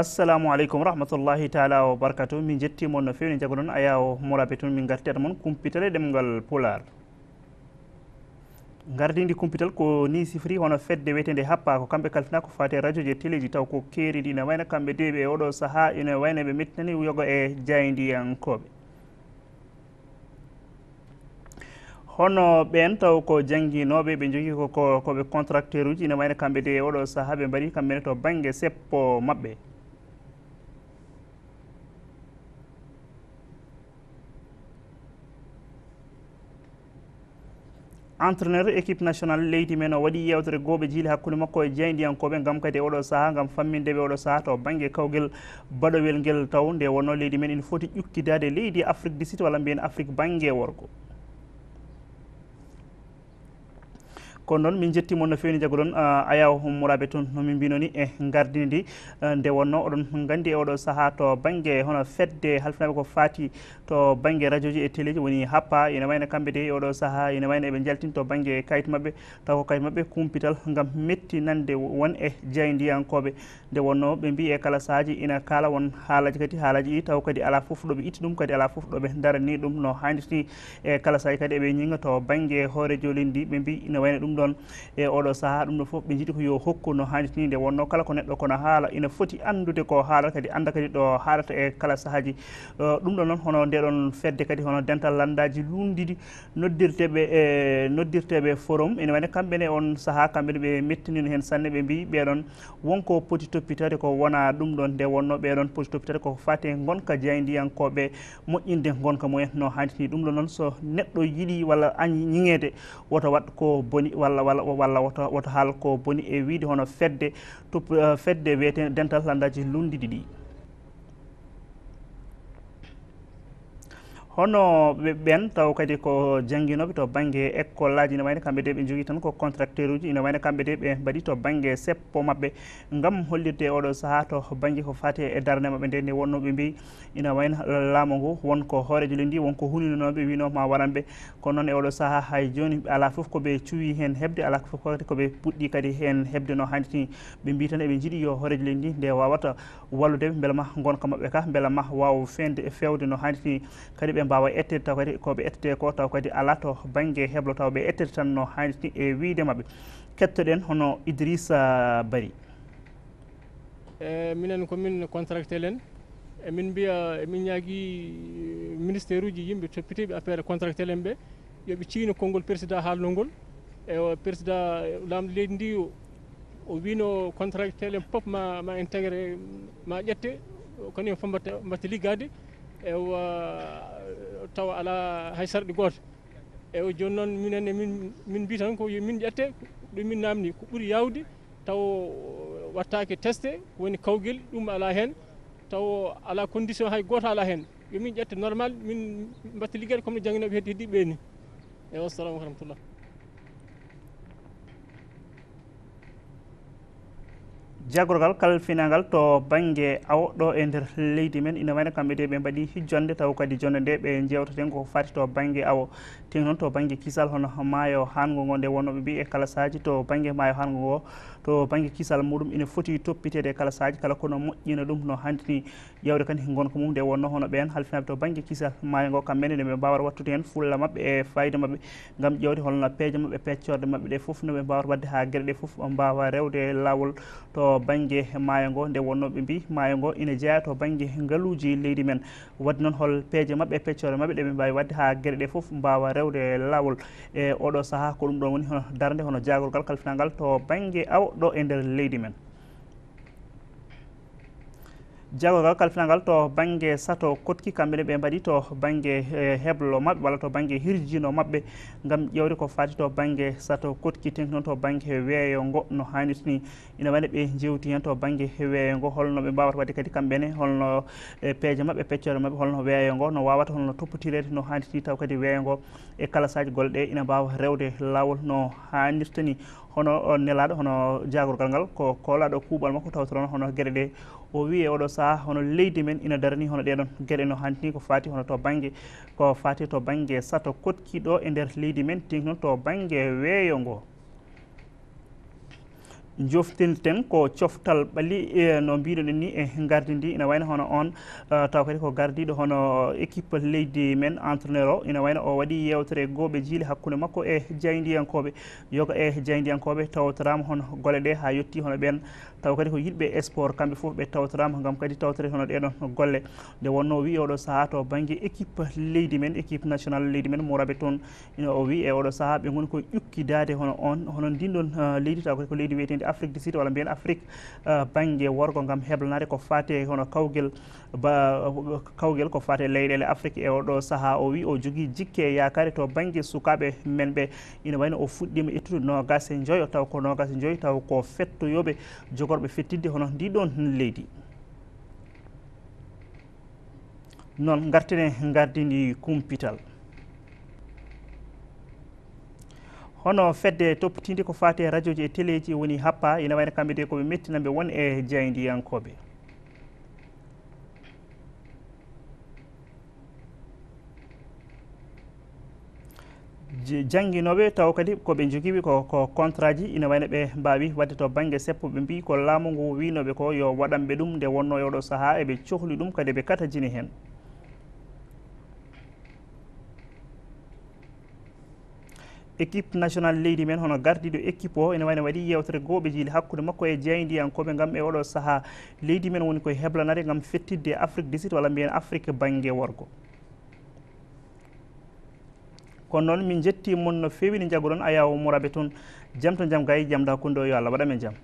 assalamu aleykum rahmatullahi taala wa barkatu min jettimon no fewni jago noon a yawo morabe tun min gartiyata moon kumpital e ɗemgal pular gardidi kumpital ko ni sifori hono fedde wiyetende happa ko kamɓe kalfina ko fate radio ji télé ji taw ko keridi ne wayno kamɓe deɓe e oɗo saaha ene wayno ɓe mettinani yogo e jayndiyankoɓe hono ɓen taw ko jangguinoɓe ɓe jogui koko koɓe contracteur uji ne wayno kamɓe de e oɗo saaha ɓe mbaɗi kamɓene to banggue seppo mabɓe entraineur équipe national leydi men o waɗi yewtere gooɓe jiili hakkunde makko e jeyndiyankoɓe gam kadi oɗo saaha gam fammindeɓe oɗo saaha taw banggue kawguel baɗowel guel taw nde wonno leydi men ina foti ƴukkidade leydi afrique du sud walla mbiyen afrique banggue worgo kono noon min jettimo no fewni jagoɗon uh, ayaw mouraɓe toon nomin mbino ni e gardini ndi uh, nde wonno oɗon gandi e oɗo saaha to banggue hono fedde halfinaɓe ko fati to banggue radio ji e télé ji woni happa ene wayno kamɓe de e oɗo saaha ene wayno eɓe jaltin to banggue kayit mabɓe taw ko kayit mabɓe kumpital gam metti nande won e jeey ndiyankoɓe nde wonno ɓe mbi e kala sahaji ina kala won haalaji kadi haalaji ɗi taw kadi ala foof ɗoɓe itti ɗum kadi ala foof ɗoɓe darani ɗum no handiti e kala sahaji kadi eɓe ñinga to banggue hoore joolin ndi ɓe mbi ina wayno ɗum ɗon e oɗo sahaa ɗum ɗo fof ɓe jiɗi ko yo hokku no hanitinide wonno kala ko neɗɗo kono haala ina foti andude ko haalata kadi anda kadi ɗo haalata e kala sahaaji ɗum ɗo noon hono ndeɗon fedde kadi hono dental landaji lundidi noddirteɓe e noddirteɓe forum ina wani kamɓene on sahaa kamɓene ɓe mettinino hen sanne ɓe mbi ɓeɗon wonko poti toppitade ko wona ɗum ɗon nde wonno ɓeɗon poti toppitade koko fate gonka jeyndiyankoɓe moƴƴinde gonka mumen no hanitini ɗum ɗo noon so neɗɗo yiiɗi walla añ ñiŋede woto wat ko boni walla walla walla woto woto haal ko boni e wiide hono fedde to fedde wiyete dental landaji lundiɗi ɗi hono ɓe ɓen taw kadi ko jangguinoɓe to banggue école aji ne wayno kamɓe de ɓe jogui tan ko contracteur uji ina wayno kamɓe de ɓe mbaɗi to banggue seppo mabɓe gam hollirde oɗo saaha to banggue ko fati e darde mabɓe nde nde wonno ɓe mbi ina wayno laamu ngu wonko hoorejo lendi wonko huninonoɓe wino ma waranɓe kono noon e oɗo saaha hay joni ala foof koɓe cuwi hen hebde ala foof kadi koɓe puɗɗi kadi hen hebde no hanniti ɓe mbi tan eɓe jiiɗi yo hoorejo lendi nde wawata walludeɓe beela ma gonka mabɓe ka beela ma waw fende e fewde no hanniti kadi ɓe mbawa ettede taw kadi koɓe ettete ko taw kadi ala to banggue heblo taw ɓe ettete tan no hanniti e wiide mabɓe kettoɗen hono idrissa bari e minen komin contractel en emin mbiya emin ñaagui e, ministére uji yimɓe toppitiɓe affaire contracté len ɓe yooɓe ciino konngol président haalno ngol e président laamɗo leydi ndi o wino contractel en pop ma ma intégré ma ƴette kono en fof mbatte liggade ewa tawa alaa hay sarɗi gooto eyi joni noon minen e min min mbi tan ko min ƴette ɗum min namdi ko ɓuuri yawde taw wattake teste, woni kawguel ɗum ala hen taw ala condition hay goto ala hen yomin ƴetta normal min mbatta ligguede comme no jangguinoɓe heddi heddiɓe ni eyi wassalamu rahmatullah jagorgal kal finagal to aw do e nder leydi men ina wayna kambe de ɓe mbaɗi hijjonde taw kadi jonde nde ɓe jewteten ko fati to bange awo teng noon to bange kisal hono maayo hango ngo nde be mbi e kala saaji to bange maayo hango ngo to banggue kisal muɗum ina foti toppitede kala saaji kala kono moƴƴina ɗum no handini ƴewde kadi gonka mum nde wonno hono ɓen halfinaɓe to bange kisal maayo ngo kamɓene nde ɓe mbawata wattude hen fulla mabɓe e fayida mabɓe gam ƴewde holno peeje mabɓe peccorde mabɓe ɗe foof be mbawata wadde ha gueɗe ɗe foof mbawa rewde lawol to banggue maayo ngo nde wonno ɓe mbi maayo ngo ina jeeya to banggue ngaluji leydi men wadde noon hol peeje mabɓe peccore mabɓe ɗe ɓe mbawi wadde ha gueɗe ɗe foof mbawa rewde lawol e oɗo saaha ko ɗum ɗon woni hono darde hono jagol ngal kalfinal ngal to banggue awo ɗo e nder leydi men jagogal kalfinagal to banggue sato kotki kamɓene ɓe mbaɗi to banggue e, heblo mabɓe walla to banggue hirjino mabɓe gam ƴewri ko fati to banggue sato kotki tenki noon to banggue weeyo ngo no hanirti ni ina waɗi ɓe jewti hen to banggue weeyo ngo holno ɓe mbawata wadde kadi kamɓene holno e, peeje mabɓe peccore mabɓe holno weeyo ngo no wawata holno toppitirede no hanirti ni taw kadi weeyo ngo e kala saji golɗe ina mbawa rewde lawol no hanirta ni hono nelaɗo hono jagorgal ngal ko kolaɗo kuuɓal makko tawtoron hono gueɗe ɗe o wi e oɗo saaha hono leydi men ina darani hono ɗeɗon gueɗe no hantini ko fati hono to banggue ko fati to banggue sato kotkiɗo e nder leydi men tinknon to banggue weeyo ngo joftinten ko coftal ɓalli no mbiɗoɗen ni e gardi ina wayno hono on taw kadi ko gardiɗo hono équipe leydi men entraîneur o ina wayno o waɗi yewtere gooɓe jiile hakkunde makko e jayndiyankoɓe yoga e jayndiyankoɓe tawtorama hono gole ɗe ha yetti hono ɓen taw kadi ko yidɓe sport kamɓe foof ɓe tawtorama gam kadi tawtore hono ɗeɗon golle nde wonno wi oɗo saaha to banggue équipe leydi men équipe national leydi men moraɓe toon ina o wi e oɗo saaha ɓe gooni koye ƴukkidade hono on hono ndin leydi taw kadi ko leydi wiyetedi afrique du sud walla mbiyen afrique euh, banggue worgo gam heblanade ko fate hono kawguel ba kawguel ko fate leyɗele afrique e oɗo saaha o wi o jogui jikke e yakari to banggue sukaɓe men ɓe ina wayno o fuɗɗima ittude nogase joyyo taw ko nogase joyyi taw ko fettoyoɓe jogorɓe fettidde hono ndiɗon leydi noon gartine gardidi kumpital hono fedde toppitide ko fate radio ji e télé ji woni happa ina wayno kamɓe de koɓe mettinaɓe won e jeyndiyankoɓe janguinoɓe taw kadi koɓe joguiɓe koko contrat ji ina wayno ɓe mbawi wadde to banggue seppo ɓe mbi ko laamu ngu winoɓe ko yo waɗanɓe ɗum nde wonno oɗo saaha eɓe cohli ɗum kadi ɓe katajini hen équipe national leydi men hono gardiɗo équipe o ene wayno waɗi yewtere gooɓe jiili hakkude makko e jeyndiyankoɓe gam e oɗo sahaa leydi men woni koye heblanare gam fettidde afrique du sud walla mbiyen afrique banggue worgo kono noon min jetti moon no fewi ne jaguɗon a yawo mouraɓe toon jaam to jaam gayi jaam ɗa kunde o yo allah waɗa men jaam